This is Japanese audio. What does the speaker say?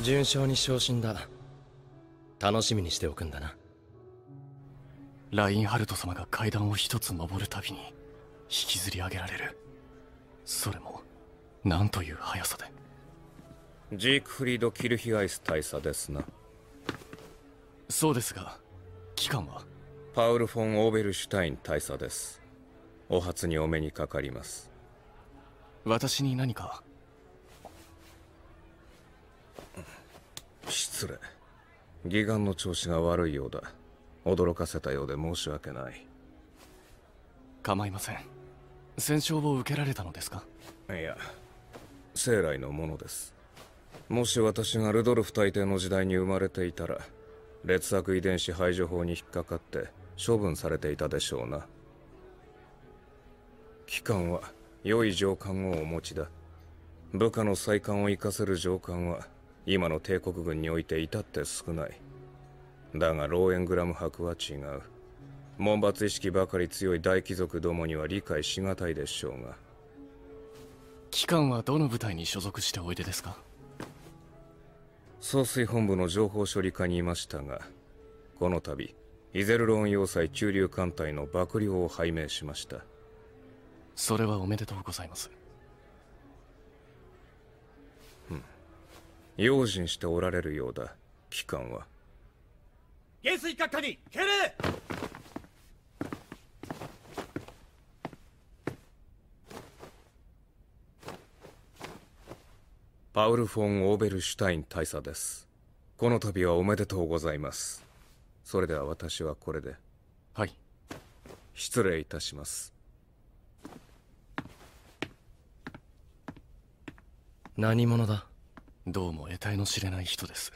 順調に昇進だ楽しみにしておくんだなラインハルト様が階段を一つ登るたびに引きずり上げられるそれも何という速さでジークフリード・キルヒアイス大佐ですなそうですが期間はパウル・フォン・オーベルシュタイン大佐ですお初にお目にかかります私に何か失礼義眼の調子が悪いようだ驚かせたようで申し訳ない構いません戦勝を受けられたのですかいや生来のものですもし私がルドルフ大帝の時代に生まれていたら劣悪遺伝子排除法に引っかかって処分されていたでしょうな機関は良い上官をお持ちだ部下の再官を生かせる上官は今の帝国軍において至って少ないだがローエングラム博は違う門伐意識ばかり強い大貴族どもには理解しがたいでしょうが機関はどの部隊に所属しておいでですか総帥本部の情報処理課にいましたがこの度イゼルローン要塞中流艦隊の幕僚を拝命しましたそれはおめでとうございます用心しておられるようだ機関は下水閣下に敬礼パウル・フォン・オーベルシュタイン大佐ですこの度はおめでとうございますそれでは私はこれではい失礼いたします何者だどうも得体の知れない人です